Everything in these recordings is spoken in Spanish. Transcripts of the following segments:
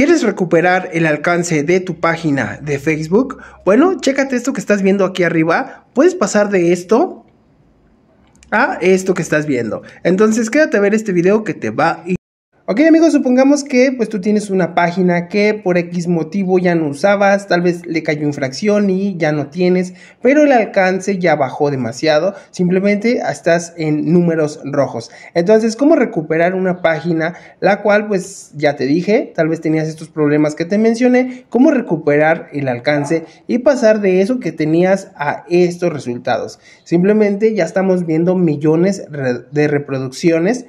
¿Quieres recuperar el alcance de tu página de Facebook? Bueno, chécate esto que estás viendo aquí arriba. Puedes pasar de esto a esto que estás viendo. Entonces quédate a ver este video que te va a Ok amigos, supongamos que pues tú tienes una página que por X motivo ya no usabas, tal vez le cayó infracción y ya no tienes, pero el alcance ya bajó demasiado, simplemente estás en números rojos. Entonces, ¿cómo recuperar una página la cual pues ya te dije, tal vez tenías estos problemas que te mencioné, cómo recuperar el alcance y pasar de eso que tenías a estos resultados? Simplemente ya estamos viendo millones de reproducciones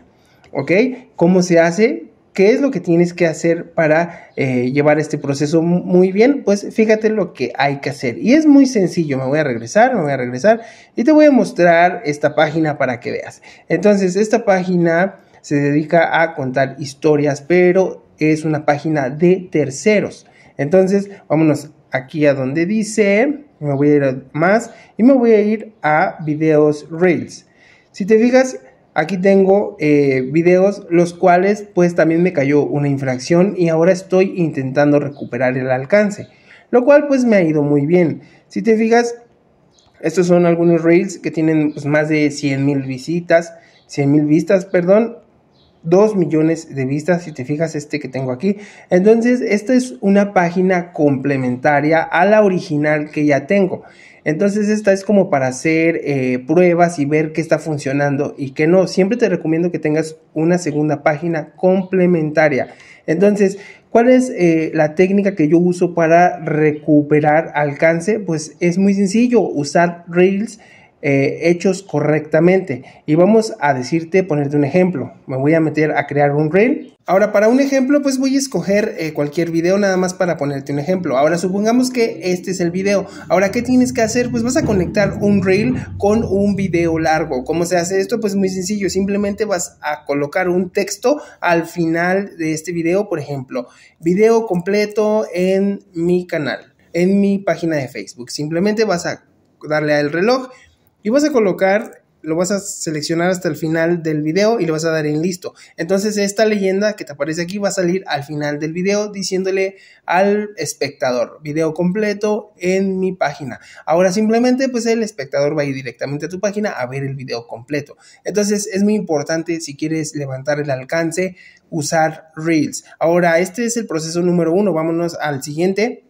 ¿ok? ¿Cómo se hace? ¿Qué es lo que tienes que hacer para eh, llevar este proceso muy bien? Pues fíjate lo que hay que hacer. Y es muy sencillo. Me voy a regresar, me voy a regresar y te voy a mostrar esta página para que veas. Entonces, esta página se dedica a contar historias, pero es una página de terceros. Entonces, vámonos aquí a donde dice, me voy a ir a más y me voy a ir a videos reels. Si te fijas, Aquí tengo eh, videos los cuales pues también me cayó una infracción y ahora estoy intentando recuperar el alcance, lo cual pues me ha ido muy bien. Si te fijas, estos son algunos reels que tienen pues, más de 100 mil visitas, 100 mil vistas, perdón, 2 millones de vistas, si te fijas este que tengo aquí. Entonces, esta es una página complementaria a la original que ya tengo. Entonces esta es como para hacer eh, pruebas y ver qué está funcionando y qué no. Siempre te recomiendo que tengas una segunda página complementaria. Entonces, ¿cuál es eh, la técnica que yo uso para recuperar alcance? Pues es muy sencillo, usar reels. Eh, hechos correctamente y vamos a decirte ponerte un ejemplo me voy a meter a crear un reel Ahora, para un ejemplo, pues voy a escoger eh, cualquier video nada más para ponerte un ejemplo. Ahora, supongamos que este es el video. Ahora, ¿qué tienes que hacer? Pues vas a conectar un reel con un video largo. ¿Cómo se hace esto? Pues muy sencillo. Simplemente vas a colocar un texto al final de este video, por ejemplo, video completo en mi canal, en mi página de Facebook. Simplemente vas a darle al reloj y vas a colocar lo vas a seleccionar hasta el final del video y lo vas a dar en listo. Entonces esta leyenda que te aparece aquí va a salir al final del video diciéndole al espectador, video completo en mi página. Ahora simplemente pues el espectador va a ir directamente a tu página a ver el video completo. Entonces es muy importante si quieres levantar el alcance usar Reels. Ahora este es el proceso número uno, vámonos al siguiente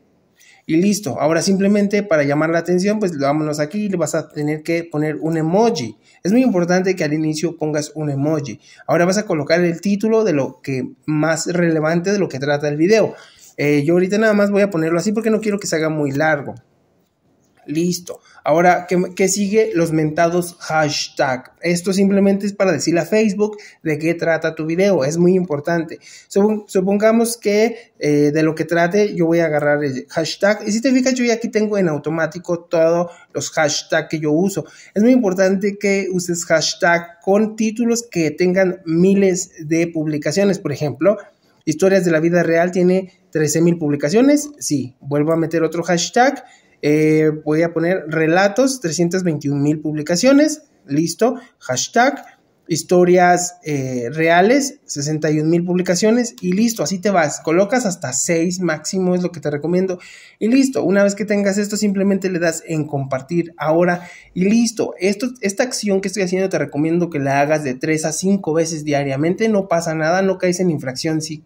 y listo. Ahora simplemente para llamar la atención, pues vámonos aquí, le vas a tener que poner un emoji. Es muy importante que al inicio pongas un emoji. Ahora vas a colocar el título de lo que más relevante de lo que trata el video. Eh, yo ahorita nada más voy a ponerlo así porque no quiero que se haga muy largo. Listo. Ahora, ¿qué, sigue? Los mentados hashtag. Esto simplemente es para decirle a Facebook de qué trata tu video. Es muy importante. Supongamos que eh, de lo que trate, yo voy a agarrar el hashtag. Y si te fijas, yo ya aquí tengo en automático todos los hashtags que yo uso. Es muy importante que uses hashtag con títulos que tengan miles de publicaciones. Por ejemplo, historias de la vida real tiene mil publicaciones. Sí, vuelvo a meter otro hashtag. Eh, voy a poner relatos, 321 mil publicaciones, listo, hashtag, historias eh, reales, 61 mil publicaciones y listo, así te vas, colocas hasta 6 máximo es lo que te recomiendo y listo, una vez que tengas esto simplemente le das en compartir ahora y listo, esto, esta acción que estoy haciendo te recomiendo que la hagas de 3 a 5 veces diariamente, no pasa nada, no caes en infracción si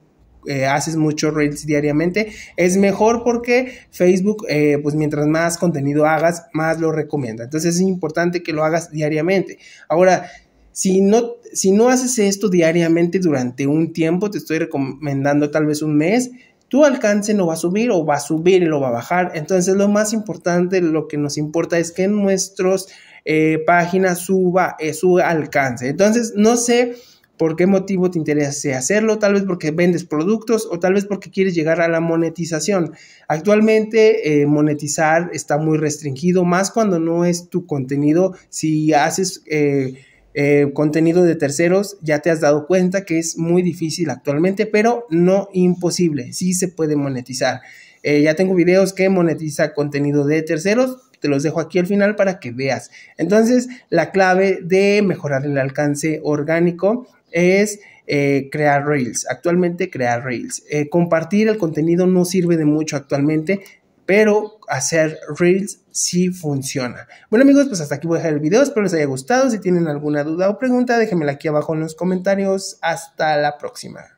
eh, haces muchos reels diariamente, es mejor porque Facebook, eh, pues mientras más contenido hagas, más lo recomienda. Entonces es importante que lo hagas diariamente. Ahora, si no, si no haces esto diariamente durante un tiempo, te estoy recomendando tal vez un mes, tu alcance no va a subir o va a subir y lo va a bajar. Entonces lo más importante, lo que nos importa es que en nuestras eh, páginas suba su alcance. Entonces, no sé ¿Por qué motivo te interesa hacerlo? Tal vez porque vendes productos o tal vez porque quieres llegar a la monetización. Actualmente eh, monetizar está muy restringido, más cuando no es tu contenido. Si haces eh, eh, contenido de terceros, ya te has dado cuenta que es muy difícil actualmente, pero no imposible. Sí se puede monetizar. ya tengo videos que monetiza contenido de terceros, te los dejo aquí al final para que veas. Entonces, la clave de mejorar el alcance orgánico es eh, crear Rails, actualmente crear Reels. Eh, compartir el contenido no sirve de mucho actualmente, pero hacer Reels sí funciona. Bueno amigos, pues hasta aquí voy a dejar el video, espero les haya gustado, si tienen alguna duda o pregunta déjenmela aquí abajo en los comentarios, hasta la próxima.